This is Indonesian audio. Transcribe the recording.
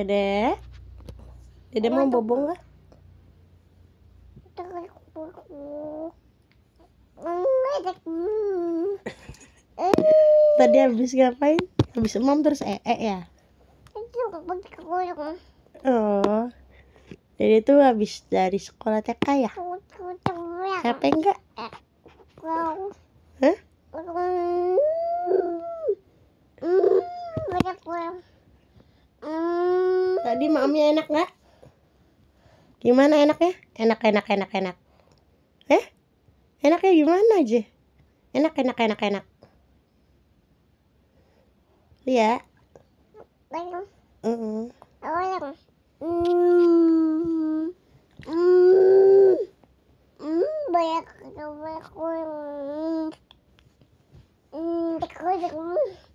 Dede? Dede mau bobo enggak? Tadi habis ngapain? Habis emam terus ee -e ya? ya oh. jadi itu habis dari sekolah TK ya? Capek enggak? Tadi mamnya enak nggak? Gimana enaknya? Enak, enak, enak, enak. Eh? Enaknya gimana aja? Enak, enak, enak, enak. Iya. Belum. Mm -mm. Belum. Mm. Mm. Mm. Banyak, banyak, banyak. Mm. Mm.